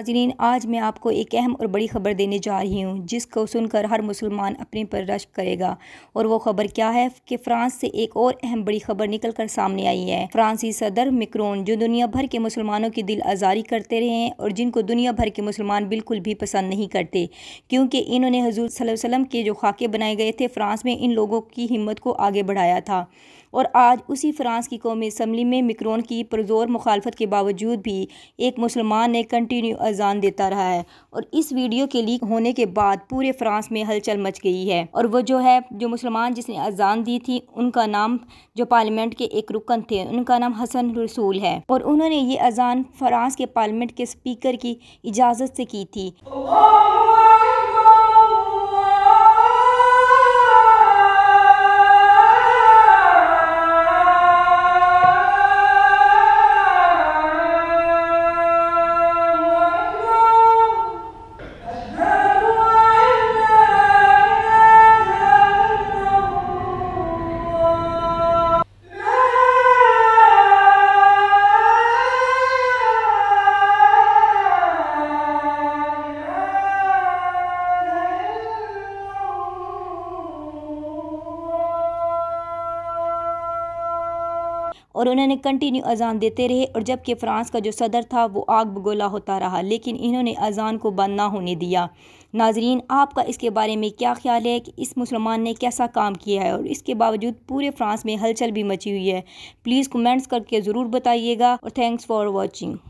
हाजरीन आज मैं आपको एक अहम और बड़ी ख़बर देने जा रही हूँ जिसको सुनकर हर मुसलमान अपने पर रश करेगा और वो खबर क्या है कि फ्रांस से एक और अहम बड़ी खबर निकल कर सामने आई है फ्रांसी सदर मिक्रोन जो दुनिया भर के मुसलमानों की दिल आज़ारी करते रहे हैं और जिनको दुनिया भर के मुसलमान बिल्कुल भी पसंद नहीं करते क्योंकि इन्होंने हजूर वसम के जो खाके बनाए गए थे फ्रांस में इन लोगों की हिम्मत को आगे बढ़ाया था और आज उसी फ्रांस की कौमी असम्बली में मिक्रोन की पुरजोर मुखालफत के बावजूद भी एक मुसलमान ने कंटिन्यू अजान देता रहा है और इस वीडियो के लीक होने के बाद पूरे फ्रांस में हलचल मच गई है और वो जो है जो मुसलमान जिसने अजान दी थी उनका नाम जो पार्लियामेंट के एक रुकन थे उनका नाम हसन रसूल है और उन्होंने ये अजान फ्रांस के पार्लियामेंट के स्पीकर की इजाज़त से की थी और उन्होंने कंटिन्यू अजान देते रहे और जबकि फ्रांस का जो सदर था वो आग बगोला होता रहा लेकिन इन्होंने अजान को बंद ना होने दिया नाजरीन आपका इसके बारे में क्या ख्याल है कि इस मुसलमान ने कैसा काम किया है और इसके बावजूद पूरे फ्रांस में हलचल भी मची हुई है प्लीज़ कमेंट्स करके ज़रूर बताइएगा और थैंक्स फॉर वॉचिंग